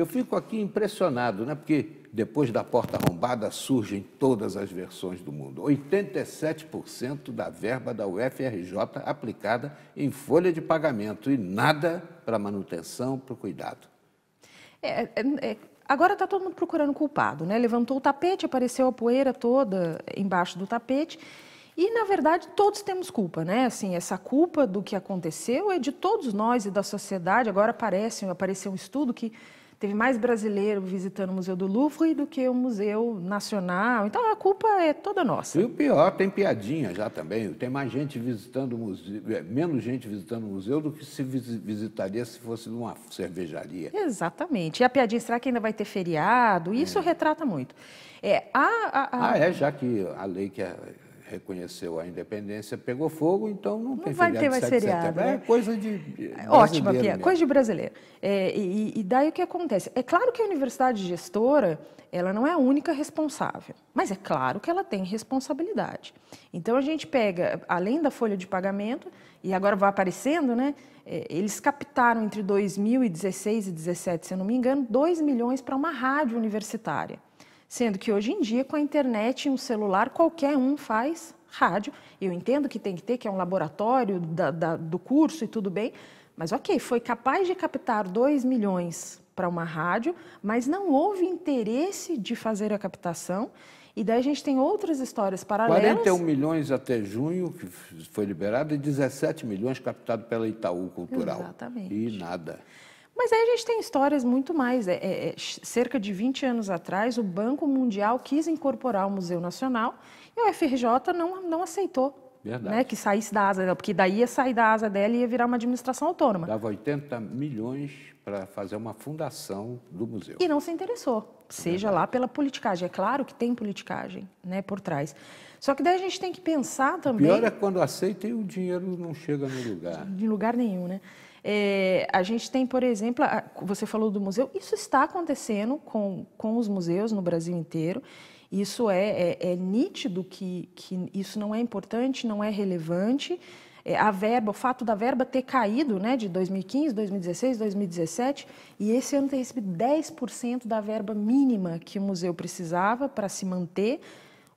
Eu fico aqui impressionado, né? porque depois da porta arrombada surgem todas as versões do mundo. 87% da verba da UFRJ aplicada em folha de pagamento e nada para manutenção, para o cuidado. É, é, é, é agora está todo mundo procurando culpado, né? Levantou o tapete, apareceu a poeira toda embaixo do tapete. E, na verdade, todos temos culpa, né? Assim, essa culpa do que aconteceu é de todos nós e da sociedade. Agora aparece, apareceu um estudo que Teve mais brasileiro visitando o Museu do Louvre do que o Museu Nacional. Então a culpa é toda nossa. E o pior, tem piadinha já também. Tem mais gente visitando o museu, é, menos gente visitando o museu do que se visitaria se fosse numa cervejaria. Exatamente. E a piadinha, será que ainda vai ter feriado? Isso é. retrata muito. É, a, a, a... Ah, é, já que a lei que é reconheceu a independência, pegou fogo, então não, não tem vai ter mais feriado. É né? É coisa de ótima, Pia, mesmo. coisa de brasileiro. É, e, e, daí o que acontece? É claro que a universidade gestora ela não é a única responsável, mas é claro que ela tem responsabilidade. Então a gente pega, além da folha de pagamento, e agora vai aparecendo, né? É, eles captaram entre 2016 e 2017, se eu não me engano, 2 milhões para uma rádio universitária. Sendo que hoje em dia, com a internet e um celular, qualquer um faz rádio. Eu entendo que tem que ter, que é um laboratório da, da, do curso e tudo bem, mas ok, foi capaz de captar 2 milhões para uma rádio, mas não houve interesse de fazer a captação. E daí a gente tem outras histórias paralelas. 41 milhões até junho, que foi liberado, e 17 milhões captado pela Itaú Cultural. Exatamente. E nada. Mas aí a gente tem histórias muito mais. É, é, é cerca de 20 anos atrás, o Banco Mundial quis incorporar o Museu Nacional e o FRJ não, não aceitou. Verdade. Né, que saísse da asa dela, porque daí ia sair da asa dela e ia virar uma administração autônoma. Dava 80 milhões para fazer uma fundação do museu. E não se interessou, seja Verdade. lá pela politicagem. É claro que tem politicagem né, por trás. Só que daí a gente tem que pensar também. O pior é quando aceitem e o dinheiro não chega no lugar. De lugar nenhum, né? É, a gente tem, por exemplo, você falou do museu, isso está acontecendo com, com os museus no Brasil inteiro. Isso é, é, é nítido que, que isso não é importante, não é relevante. É, a verba, o fato da verba ter caído né, de 2015, 2016, 2017, e esse ano ter recebido 10% da verba mínima que o museu precisava para se manter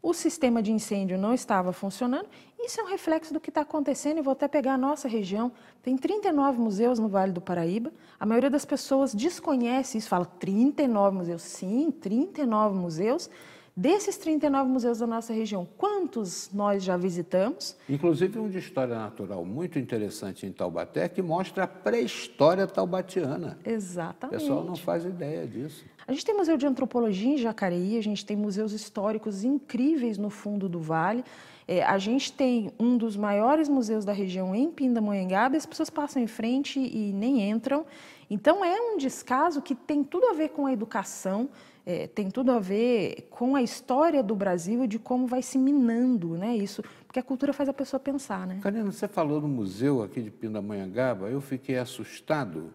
o sistema de incêndio não estava funcionando. Isso é um reflexo do que está acontecendo. E vou até pegar a nossa região. Tem 39 museus no Vale do Paraíba. A maioria das pessoas desconhece isso, fala 39 museus. Sim, 39 museus. Desses 39 museus da nossa região, quantos nós já visitamos? Inclusive um de história natural muito interessante em Taubaté que mostra a pré-história taubatiana. Exatamente. O pessoal não faz ideia disso. A gente tem Museu de Antropologia em Jacareí, a gente tem museus históricos incríveis no fundo do vale, é, a gente tem um dos maiores museus da região em Pindamonhangaba, as pessoas passam em frente e nem entram. Então é um descaso que tem tudo a ver com a educação, é, tem tudo a ver com a história do Brasil e de como vai se minando, né? Isso, porque a cultura faz a pessoa pensar, né? Karina, você falou no museu aqui de Pindamonhangaba, eu fiquei assustado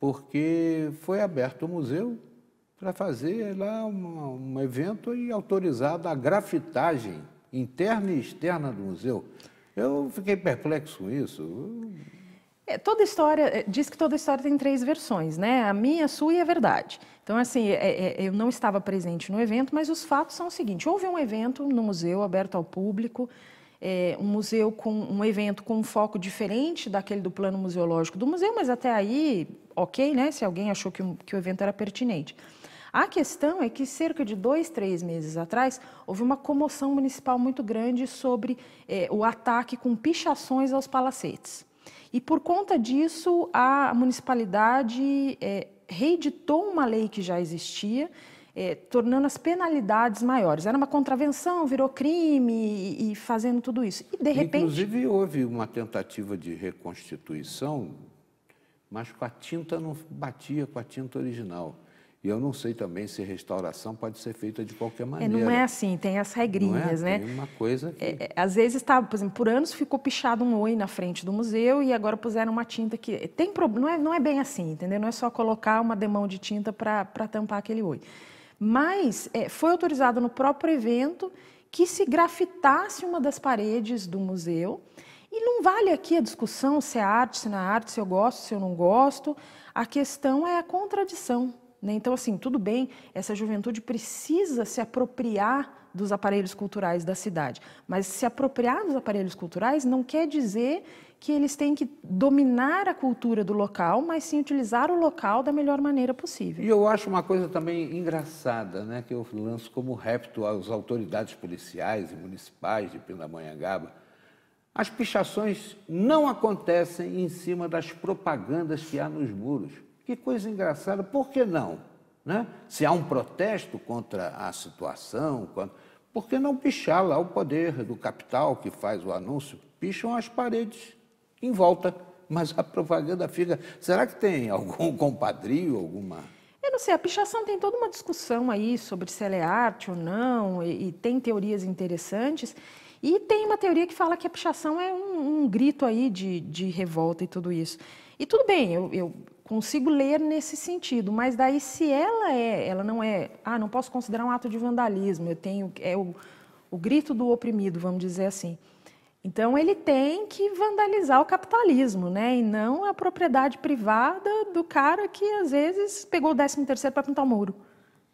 porque foi aberto o museu para fazer lá um, um evento e autorizado a grafitagem interna e externa do museu. Eu fiquei perplexo com isso. É, toda história, é, diz que toda história tem três versões, né? A minha, a sua e a verdade. Então, assim, é, é, é, eu não estava presente no evento, mas os fatos são o seguinte: houve um evento no museu aberto ao público, é, um museu com um evento com um foco diferente daquele do plano museológico do museu, mas até aí, ok, né? Se alguém achou que, que o evento era pertinente. A questão é que cerca de dois, três meses atrás, houve uma comoção municipal muito grande sobre eh, o ataque com pichações aos palacetes. E por conta disso, a municipalidade eh, reeditou uma lei que já existia, eh, tornando as penalidades maiores. Era uma contravenção, virou crime e, e fazendo tudo isso. E de repente. Inclusive, houve uma tentativa de reconstituição, mas com a tinta não batia com a tinta original. E eu não sei também se restauração pode ser feita de qualquer maneira. É, não é assim, tem as regrinhas, não é? né? Tem uma coisa que... é, é às vezes estava tá, por exemplo, por anos ficou pichado um oi na frente do museu e agora puseram uma tinta que eh, tem não é, não é bem assim, entendeu? Não é só colocar uma demão de tinta para tampar aquele oi. Mas é, foi autorizado no próprio evento que se grafitasse uma das paredes do museu. E não vale aqui a discussão se é arte, se não é arte, se eu gosto, se eu não gosto. A questão é a contradição né? Então, assim, tudo bem, essa juventude precisa se apropriar dos aparelhos culturais da cidade, mas se apropriar dos aparelhos culturais não quer dizer que eles têm que dominar a cultura do local, mas sim utilizar o local da melhor maneira possível. E eu acho uma coisa também engraçada, né, que eu lanço como repto às autoridades policiais e municipais de Pindamonhangaba, as pichações não acontecem em cima das propagandas que há nos muros. Que coisa engraçada, por que não? Né? Se há um protesto contra a situação, por que não pichar lá o poder do capital que faz o anúncio? Picham as paredes em volta, mas a propaganda fica. Será que tem algum compadrio, alguma. Eu não sei, a pichação tem toda uma discussão aí sobre se ela é arte ou não, e, e tem teorias interessantes. E tem uma teoria que fala que a pichação é um, um grito aí de, de revolta e tudo isso. E tudo bem, eu, eu, consigo ler nesse sentido, mas daí se ela é, ela não é, ah, não posso considerar um ato de vandalismo, eu tenho, é o, o grito do oprimido, vamos dizer assim. Então ele tem que vandalizar o capitalismo, né? E não a propriedade privada do cara que às vezes pegou o 13 terceiro para pintar o muro.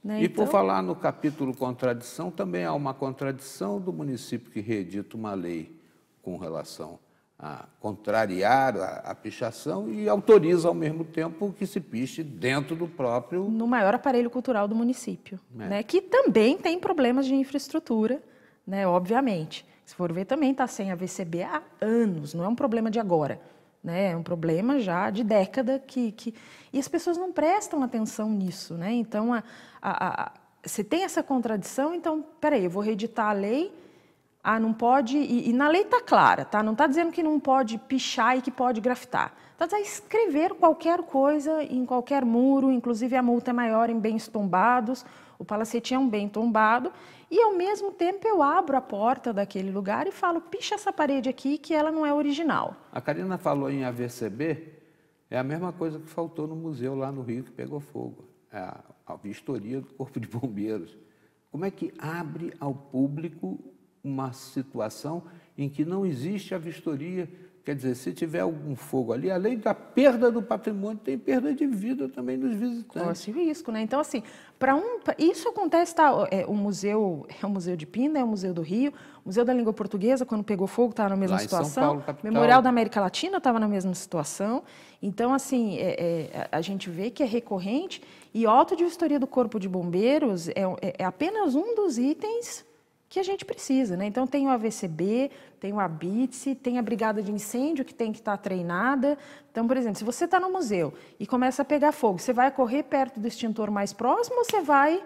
Né? E então... por falar no capítulo contradição, também há uma contradição do município que reedita uma lei com relação a contrariar a, a, pichação e autoriza ao mesmo tempo que se piche dentro do próprio no maior aparelho cultural do município, é. né? Que também tem problemas de infraestrutura, né? Obviamente, se for ver também está sem a VCB há anos, não é um problema de agora, né? É um problema já de década que, que... e as pessoas não prestam atenção nisso, né? Então a, a, a... você tem essa contradição, então peraí, eu vou reeditar a lei ah, não pode. E, e na lei está clara, tá? Não está dizendo que não pode pichar e que pode grafitar. Está dizendo escrever qualquer coisa em qualquer muro, inclusive a multa é maior em bens tombados. O palacete é um bem tombado. E ao mesmo tempo eu abro a porta daquele lugar e falo: picha essa parede aqui que ela não é original. A Karina falou em AVCB, é a mesma coisa que faltou no museu lá no Rio que pegou fogo é a, a vistoria do Corpo de Bombeiros. Como é que abre ao público uma situação em que não existe a vistoria. Quer dizer, se tiver algum fogo ali, além da perda do patrimônio, tem perda de vida também dos visitantes. Corre risco, né? Então, assim, para um. isso acontece, tá? É, o museu é o Museu de Pina, é o Museu do Rio, o Museu da Língua Portuguesa, quando pegou fogo, estava na mesma Lá situação. Paulo, Memorial da América Latina estava na mesma situação. Então, assim, é, é, a gente vê que é recorrente. E auto de vistoria do Corpo de Bombeiros é, é, é apenas um dos itens que a gente precisa, né? Então tem o AVCB, tem o ABITSE, tem a brigada de incêndio que tem que estar tá treinada. Então, por exemplo, se você está no museu e começa a pegar fogo, você vai correr perto do extintor mais próximo ou você vai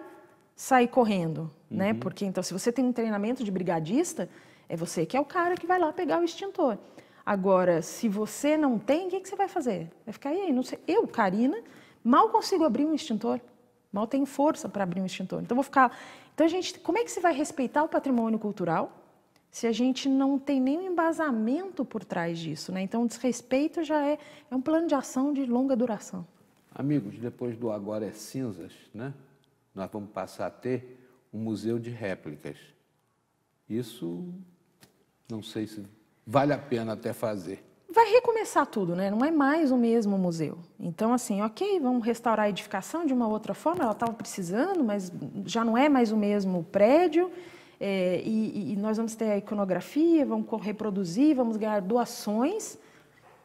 sair correndo, né? uhum. né? Porque então se você tem um treinamento de brigadista, é você que é o cara que vai lá pegar o extintor. Agora, se você não tem, o que, que você vai fazer? Vai ficar aí, não sei. Eu, Karina, mal consigo abrir um extintor mal tem força para abrir um extintor. Então vou ficar. Então a gente, como é que se vai respeitar o patrimônio cultural se a gente não tem nenhum embasamento por trás disso, né? Então o desrespeito já é, é um plano de ação de longa duração. Amigos, depois do agora é cinzas, né? Nós vamos passar a ter um museu de réplicas. Isso não sei se vale a pena até fazer vai recomeçar tudo, né? Não é mais o mesmo museu. Então, assim, ok, vamos restaurar a edificação de uma outra forma, ela estava precisando, mas já não é mais o mesmo prédio. É, e, e, nós vamos ter a iconografia, vamos reproduzir, vamos ganhar doações,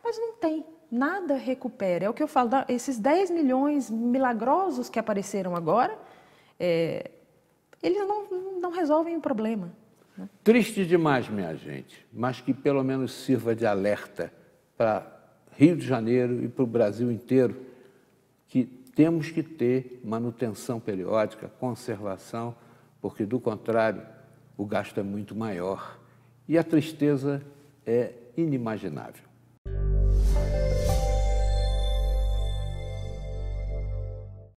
mas não tem, nada recupera. É o que eu falo, esses 10 milhões milagrosos que apareceram agora, é, eles não, não resolvem o problema. Né? Triste demais, minha gente, mas que pelo menos sirva de alerta para Rio de Janeiro e para o Brasil inteiro que temos que ter manutenção periódica, conservação, porque, do contrário, o gasto é muito maior e a tristeza é inimaginável.